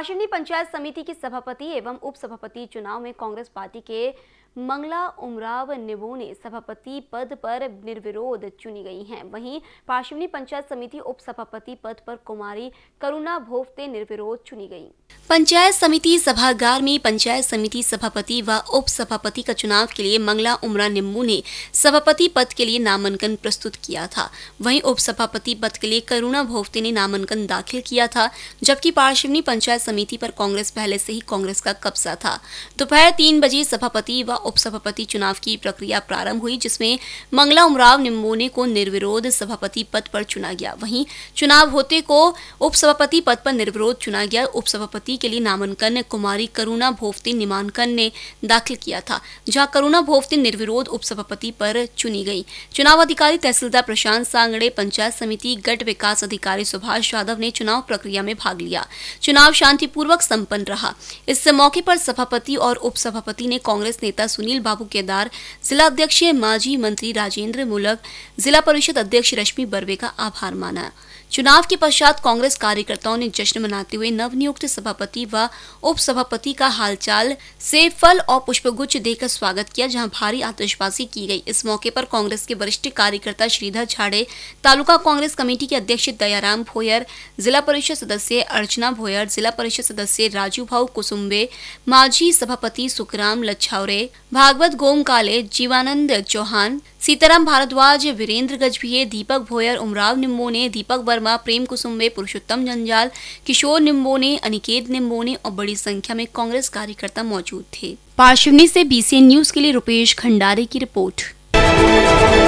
काशिनी पंचायत समिति की सभापति एवं उपसभापति चुनाव में कांग्रेस पार्टी के मंगला उमराव निबोने सभापति पद पर निर्विरोध चुनी गई हैं वहीं पार्श्वनी पंचायत समिति उप सभापति पद पर कुमारी करुणा भोफते निर्विरोध चुनी गयी पंचायत समिति सभागार में पंचायत समिति सभापति व उप सभापति का चुनाव के लिए मंगला उमरा निम्बू ने सभापति पद के लिए नामांकन प्रस्तुत किया था वहीं उप सभापति पद के लिए करुणा भोफते ने नामांकन दाखिल किया था जबकि पार्शिवनी पंचायत समिति पर कांग्रेस पहले से ही कांग्रेस का कब्जा था दोपहर तीन बजे सभापति व उपसभापति चुनाव की प्रक्रिया प्रारंभ हुई जिसमें मंगला उमराव निम्बोने को निर्विरोध सभापति पद पर चुना गया वहीं चुनाव होते को उपसभापति पद पर निर्विरोध चुना गया उपसभापति के लिए नामांकन कुमारी करुणा भोफते निमांकन ने दाखिल किया था जहाँ करुणा भोफते निर्विरोध उपसभापति पर चुनी गयी चुनाव अधिकारी तहसीलदार प्रशांत सांगड़े पंचायत समिति गट विकास अधिकारी सुभाष यादव ने चुनाव प्रक्रिया में भाग लिया चुनाव शांतिपूर्वक संपन्न रहा इस मौके पर सभापति और उपसभापति ने कांग्रेस नेता सुनील बाबू केदार जिला अध्यक्ष माजी मंत्री राजेंद्र मूलक जिला परिषद अध्यक्ष रश्मि बर्वे का आभार माना चुनाव के पश्चात कांग्रेस कार्यकर्ताओं ने जश्न मनाते हुए नवनियुक्त सभापति व उप सभापति का हालचाल से फल और पुष्पगुच्छ देकर स्वागत किया जहां भारी आतिशबाजी की गई इस मौके पर कांग्रेस के वरिष्ठ कार्यकर्ता श्रीधर झाड़े तालुका कांग्रेस कमेटी के अध्यक्ष दयाराम भोयर जिला परिषद सदस्य अर्चना भोयर जिला परिषद सदस्य राजू भाऊ कुसुम्बे माजी सभापति सुखराम लच्छावरे भागवत गोम काले जीवानंद चौहान सीताराम भारद्वाज वीरेंद्र गजभिये दीपक भोयर उमराव निम्बोने दीपक वर्मा प्रेम कुसुम्बे पुरुषोत्तम जंजाल किशोर निम्बोने अनिकेत निम्बोने और बड़ी संख्या में कांग्रेस कार्यकर्ता मौजूद थे पार्शिवनी से बीसीएन न्यूज के लिए रुपेश खंडारे की रिपोर्ट